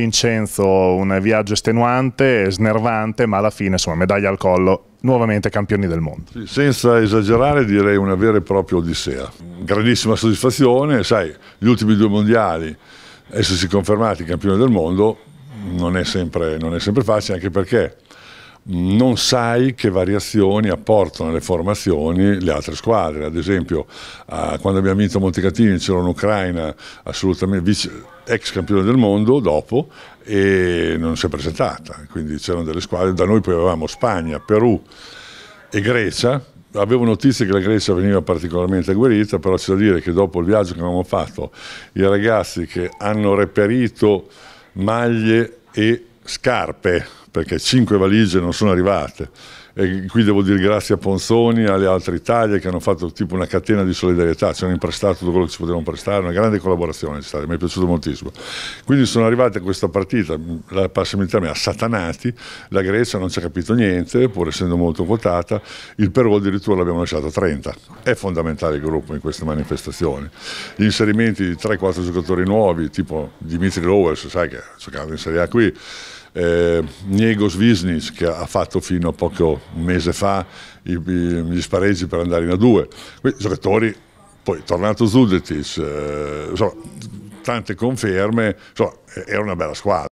Vincenzo un viaggio estenuante, snervante, ma alla fine insomma, medaglia al collo, nuovamente campioni del mondo. Sì, senza esagerare direi una vera e propria odissea. Grandissima soddisfazione, sai, gli ultimi due mondiali, essersi confermati campioni del mondo non è sempre, non è sempre facile, anche perché non sai che variazioni apportano le formazioni le altre squadre. Ad esempio, eh, quando abbiamo vinto Montecatini c'era un'Ucraina assolutamente vice, ex campione del mondo dopo e non si è presentata. Quindi c'erano delle squadre. Da noi poi avevamo Spagna, Perù e Grecia. Avevo notizie che la Grecia veniva particolarmente agguerrita, però c'è da dire che dopo il viaggio che avevamo fatto, i ragazzi che hanno reperito maglie e scarpe perché cinque valigie non sono arrivate. E qui devo dire grazie a Ponzoni e alle altre Italie che hanno fatto tipo una catena di solidarietà, ci hanno imprestato tutto quello che ci potevano prestare, una grande collaborazione è stata, mi è piaciuto moltissimo. Quindi sono arrivate a questa partita, la passibilità mi ha satanati, la Grecia non ci ha capito niente, pur essendo molto quotata, il Perù addirittura l'abbiamo lasciato a 30. È fondamentale il gruppo in queste manifestazioni. Gli inserimenti di 3-4 giocatori nuovi, tipo Dimitri Lowers, sai che giocando in Serie A qui, eh, Niego Svisnic che ha fatto fino a poco un mese fa i, i, gli spareggi per andare in A2, quindi giocatori, poi tornato Zudetis, eh, insomma, tante conferme, insomma, era una bella squadra.